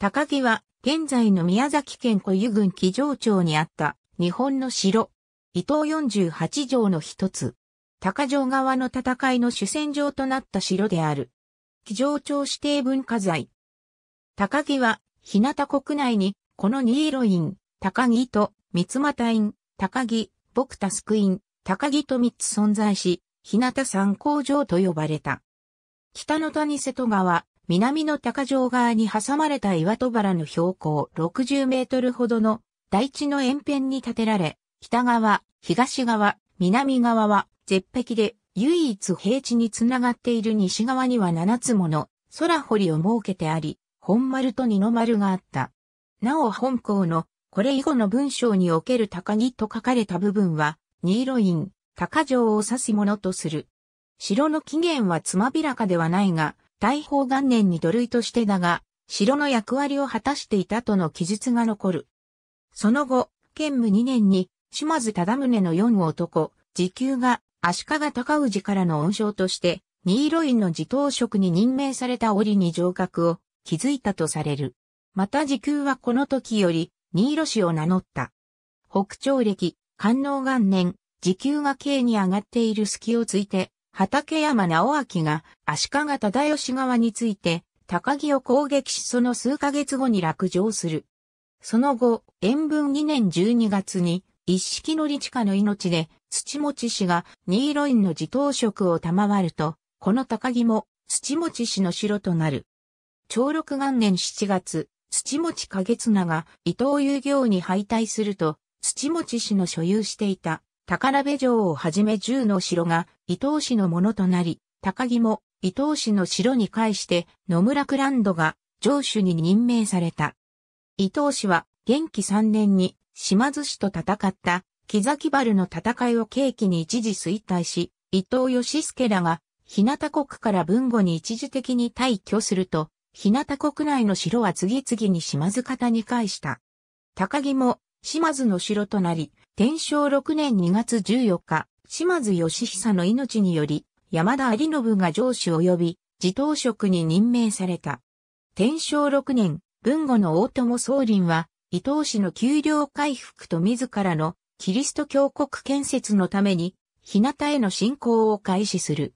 高木は、現在の宮崎県小湯郡木城町にあった、日本の城。伊東十八条の一つ。高城側の戦いの主戦場となった城である。木城町指定文化財。高木は、日向国内に、このロイ院、高木と、三イ院、高木、僕イ院、高木と三つ存在し、日向三工場と呼ばれた。北の谷瀬戸川、南の高城側に挟まれた岩戸原の標高60メートルほどの大地の沿辺に建てられ、北側、東側、南側は絶壁で唯一平地につながっている西側には7つもの空堀を設けてあり、本丸と二の丸があった。なお本校のこれ以後の文章における高木と書かれた部分は、ニーロイン、高城を指すものとする。城の起源はつまびらかではないが、大宝元年に土塁としてだが、城の役割を果たしていたとの記述が残る。その後、建武2年に、島津忠宗の四男、時給が足利高氏からの恩賞として、新色院の自頭職に任命された折に城郭を築いたとされる。また時給はこの時より、新色氏を名乗った。北朝歴、観能元年、時給が刑に上がっている隙をついて、畠山直明が足利忠義側について、高木を攻撃しその数ヶ月後に落城する。その後、延文2年12月に、一式の立親の命で、土持氏がニーロインの自頭職を賜ると、この高木も土持氏の城となる。長六元年7月、土持景綱が伊藤遊行に敗退すると、土持氏の所有していた宝部城をはじめ銃の城が伊東氏のものとなり、高木も伊東氏の城に返して野村クランドが城主に任命された。伊東氏は元気3年に島津氏と戦った木崎原の戦いを契機に一時衰退し、伊東義助らが日向国から文後に一時的に退去すると、日向国内の城は次々に島津方に返した。高木も島津の城となり、天正6年2月14日、島津義久の命により、山田有信が上司及び、自頭職に任命された。天正6年、文後の大友宗林は、伊東氏の給料回復と自らのキリスト教国建設のために、日向への侵攻を開始する。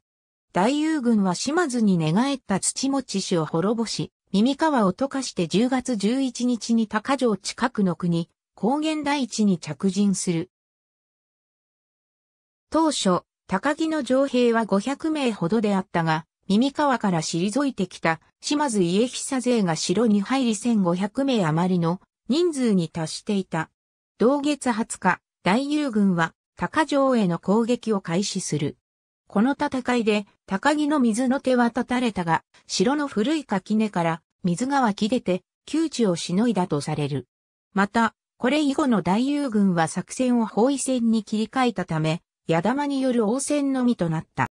大友軍は島津に寝返った土持氏を滅ぼし、耳川を溶かして10月11日に高城近くの国、高原大地に着陣する。当初、高木の城兵は500名ほどであったが、耳川から退いてきた島津家久勢が城に入り1500名余りの人数に達していた。同月20日、大友軍は高城への攻撃を開始する。この戦いで高木の水の手は断たれたが、城の古い垣根から水が湧き出て窮地をしのいだとされる。また、これ以後の大友軍は作戦を包囲戦に切り替えたため、矢玉による応戦のみとなった。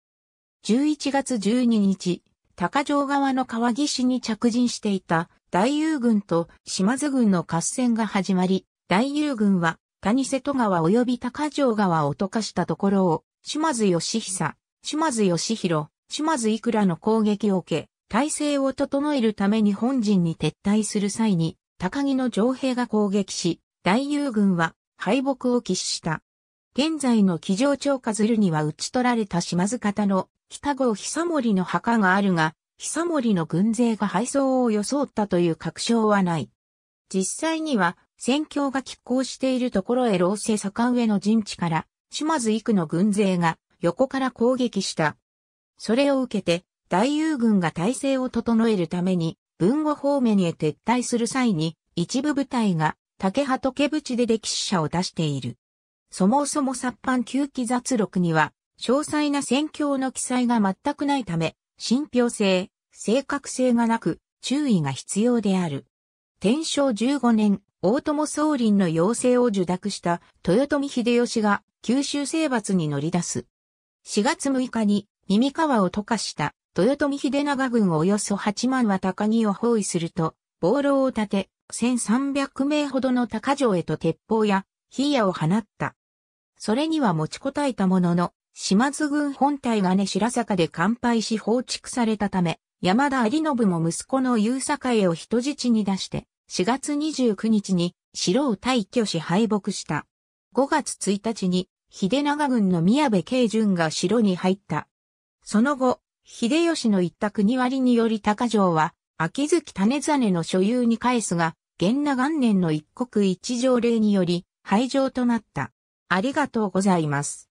11月12日、高城側の川岸に着陣していた大友軍と島津軍の合戦が始まり、大友軍は谷瀬戸川及び高城川を溶かしたところを、島津義久、島津義弘、島津いくらの攻撃を受け、体制を整えるために本陣に撤退する際に、高木の城兵が攻撃し、大友軍は敗北を喫した。現在の騎乗町カズルには打ち取られた島津方の北郷久森の墓があるが、久森の軍勢が敗走を装ったという確証はない。実際には、戦況が拮抗しているところへ老勢坂上の陣地から、島津幾の軍勢が横から攻撃した。それを受けて、大友軍が体制を整えるために、文後方面へ撤退する際に、一部部隊が竹鳩毛淵で歴史者を出している。そもそも殺犯旧記雑録には、詳細な戦況の記載が全くないため、信憑性、正確性がなく、注意が必要である。天正15年、大友宗麟の要請を受諾した豊臣秀吉が九州征伐に乗り出す。4月6日に耳川を溶かした豊臣秀長軍およそ8万は高木を包囲すると、暴浪を立て、1300名ほどの高城へと鉄砲や火矢を放った。それには持ちこたえたものの、島津軍本体がね白坂で乾杯し放逐されたため、山田有信も息子の優へを人質に出して、4月29日に城を退去し敗北した。5月1日に、秀長軍の宮部慶順が城に入った。その後、秀吉の言った国割により高城は、秋月種真の所有に返すが、源那元年の一国一条令により、廃城となった。ありがとうございます。